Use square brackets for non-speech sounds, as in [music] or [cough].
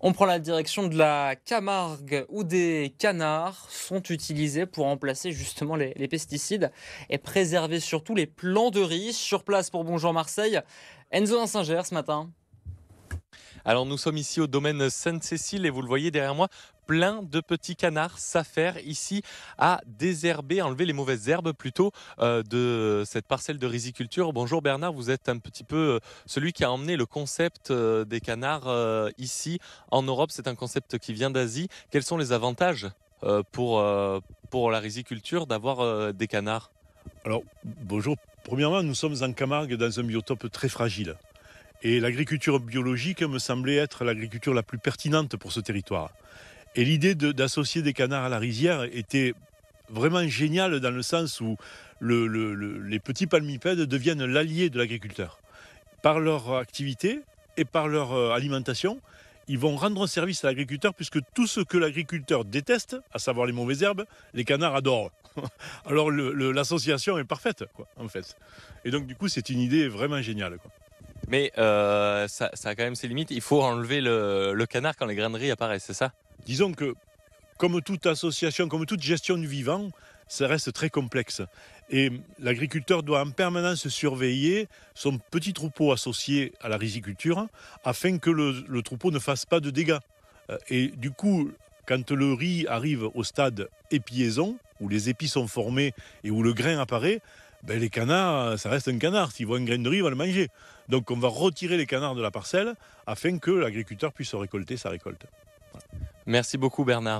On prend la direction de la Camargue où des canards sont utilisés pour remplacer justement les, pesticides et préserver surtout les plants de riz. Sur place pour Bonjour Marseille, Enzo Insinger ce matin. Alors nous sommes ici au domaine Sainte-Cécile et vous le voyez derrière moi, plein de petits canards s'affairent ici à désherber, enlever les mauvaises herbes plutôt euh, de cette parcelle de riziculture. Bonjour Bernard, vous êtes un petit peu euh, celui qui a emmené le concept euh, des canards ici en Europe. C'est un concept qui vient d'Asie. Quels sont les avantages pour, pour la riziculture d'avoir des canards Alors bonjour. Premièrement, nous sommes en Camargue dans un biotope très fragile. Et l'agriculture biologique me semblait être l'agriculture la plus pertinente pour ce territoire. Et l'idée d'associer des canards à la rizière était vraiment géniale dans le sens où les petits palmipèdes deviennent l'allié de l'agriculteur. Par leur activité et par leur euh, alimentation, ils vont rendre service à l'agriculteur puisque tout ce que l'agriculteur déteste, à savoir les mauvaises herbes, les canards adorent. [laughs] Alors l'association est parfaite, en fait. Et donc du coup, c'est une idée vraiment géniale. Mais euh, ça, a quand même ses limites. Il faut enlever le, canard quand les graineries apparaissent, c'est ça Disons que, comme toute association, comme toute gestion du vivant, ça reste très complexe. Et l'agriculteur doit en permanence surveiller son petit troupeau associé à la riziculture afin que le, le troupeau ne fasse pas de dégâts. Euh, et du coup, quand le riz arrive au stade épiaison, où les épis sont formés et où le grain apparaît, ben, les canards, euh, ça reste un canard. S'ils voient une graine de riz, ils vont le manger. Donc on va retirer les canards de la parcelle afin que l'agriculteur puisse récolter sa récolte. Merci beaucoup Bernard.